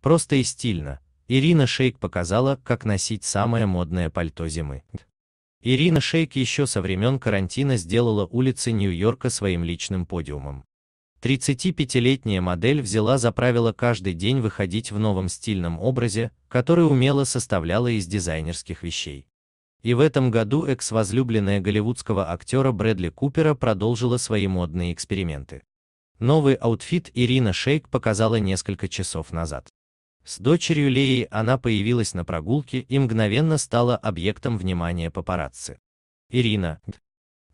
Просто и стильно. Ирина Шейк показала, как носить самое модное пальто зимы. Ирина Шейк еще со времен карантина сделала улицы Нью-Йорка своим личным подиумом. 35-летняя модель взяла за правило каждый день выходить в новом стильном образе, который умело составляла из дизайнерских вещей. И в этом году экс-возлюбленная голливудского актера Брэдли Купера продолжила свои модные эксперименты. Новый аутфит Ирина Шейк показала несколько часов назад. С дочерью Леей она появилась на прогулке и мгновенно стала объектом внимания папарацци. Ирина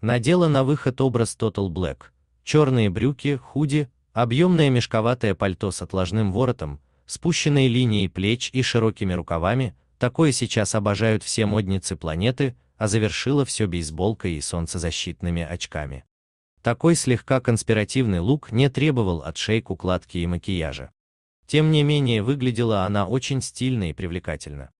надела на выход образ Total Black, черные брюки, худи, объемное мешковатое пальто с отложным воротом, спущенной линией плеч и широкими рукавами, такое сейчас обожают все модницы планеты, а завершила все бейсболкой и солнцезащитными очками. Такой слегка конспиративный лук не требовал от шейк укладки и макияжа. Тем не менее выглядела она очень стильно и привлекательно.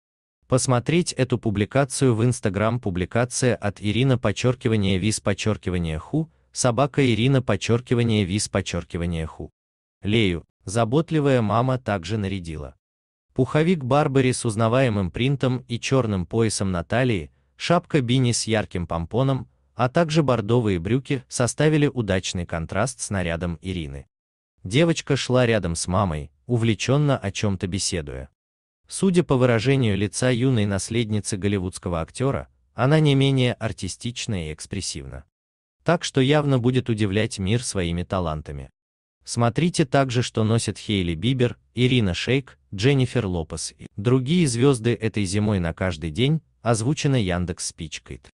Посмотреть эту публикацию в Instagram. публикация от Ирина подчеркивание виз подчеркивание ху, собака Ирина подчеркивание виз подчеркивание ху. Лею, заботливая мама также нарядила. Пуховик Барбари с узнаваемым принтом и черным поясом на талии, шапка Бини с ярким помпоном, а также бордовые брюки составили удачный контраст с нарядом Ирины. Девочка шла рядом с мамой, увлеченно о чем-то беседуя. Судя по выражению лица юной наследницы голливудского актера, она не менее артистична и экспрессивна. Так что явно будет удивлять мир своими талантами. Смотрите также, что носят Хейли Бибер, Ирина Шейк, Дженнифер Лопес и другие звезды этой зимой на каждый день, озвучено Яндекс Спичкайт.